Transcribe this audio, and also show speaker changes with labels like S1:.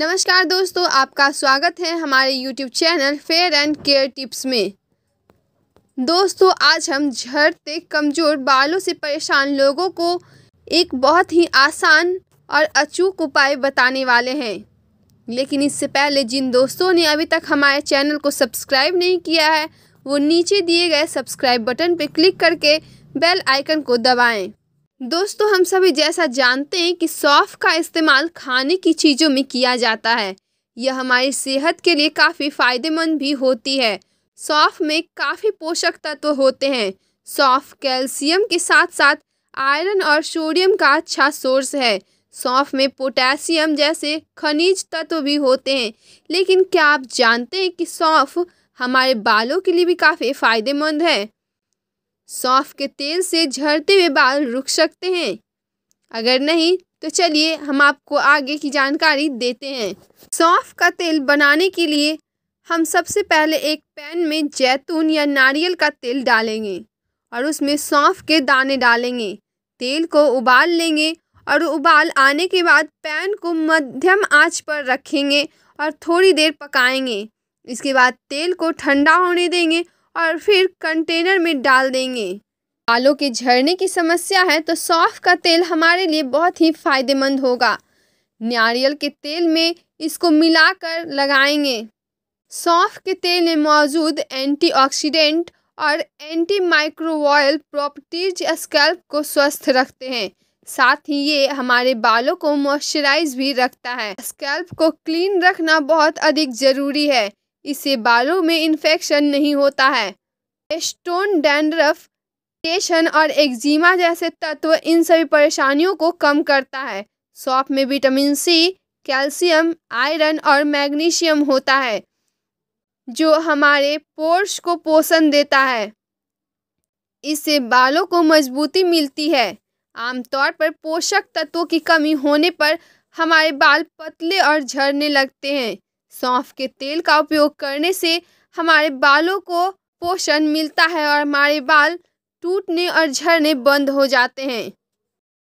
S1: नमस्कार दोस्तों आपका स्वागत है हमारे YouTube channel Fair and Care tips में दोस्तों आज हम झड़ते कमज़ोर बालों से परेशान लोगों को एक बहुत ही आसान और अचूक उपाय बताने वाले हैं लेकिन इससे पहले जिन दोस्तों ने अभी तक हमारे चैनल को सब्सक्राइब नहीं किया है वो नीचे दिए गए सब्सक्राइब बटन पर क्लिक करके बेल आइकन को दबाएँ दोस्तों हम सभी जैसा जानते हैं कि सौफ का इस्तेमाल खाने की चीज़ों में किया जाता है यह हमारी सेहत के लिए काफ़ी फायदेमंद भी होती है सौफ में काफ़ी पोषक तत्व होते हैं सौफ कैल्शियम के साथ साथ आयरन और सोडियम का अच्छा सोर्स है सौंफ में पोटेशियम जैसे खनिज तत्व भी होते हैं लेकिन क्या आप जानते हैं कि सौंफ हमारे बालों के लिए भी काफ़ी फ़ायदेमंद है सौंफ के तेल से झड़ते हुए बाल रुक सकते हैं अगर नहीं तो चलिए हम आपको आगे की जानकारी देते हैं सौंफ का तेल बनाने के लिए हम सबसे पहले एक पैन में जैतून या नारियल का तेल डालेंगे और उसमें सौंफ के दाने डालेंगे तेल को उबाल लेंगे और उबाल आने के बाद पैन को मध्यम आंच पर रखेंगे और थोड़ी देर पकाएंगे इसके बाद तेल को ठंडा होने देंगे और फिर कंटेनर में डाल देंगे बालों के झड़ने की समस्या है तो सौफ का तेल हमारे लिए बहुत ही फायदेमंद होगा नारियल के तेल में इसको मिलाकर लगाएंगे सौंफ के तेल में मौजूद एंटीऑक्सीडेंट और एंटी माइक्रोवाइल प्रॉपर्टीज स्कैल्प को स्वस्थ रखते हैं साथ ही ये हमारे बालों को मॉइस्चराइज भी रखता है स्कैल्प को क्लीन रखना बहुत अधिक ज़रूरी है इससे बालों में इन्फेक्शन नहीं होता है स्टोन डैंड्रफ टेशन और एक्जिमा जैसे तत्व इन सभी परेशानियों को कम करता है सौंप में विटामिन सी कैल्शियम आयरन और मैग्नीशियम होता है जो हमारे पोर्स को पोषण देता है इससे बालों को मजबूती मिलती है आमतौर पर पोषक तत्वों की कमी होने पर हमारे बाल पतले और झड़ने लगते हैं सौंफ के तेल का उपयोग करने से हमारे बालों को पोषण मिलता है और हमारे बाल टूटने और झड़ने बंद हो जाते हैं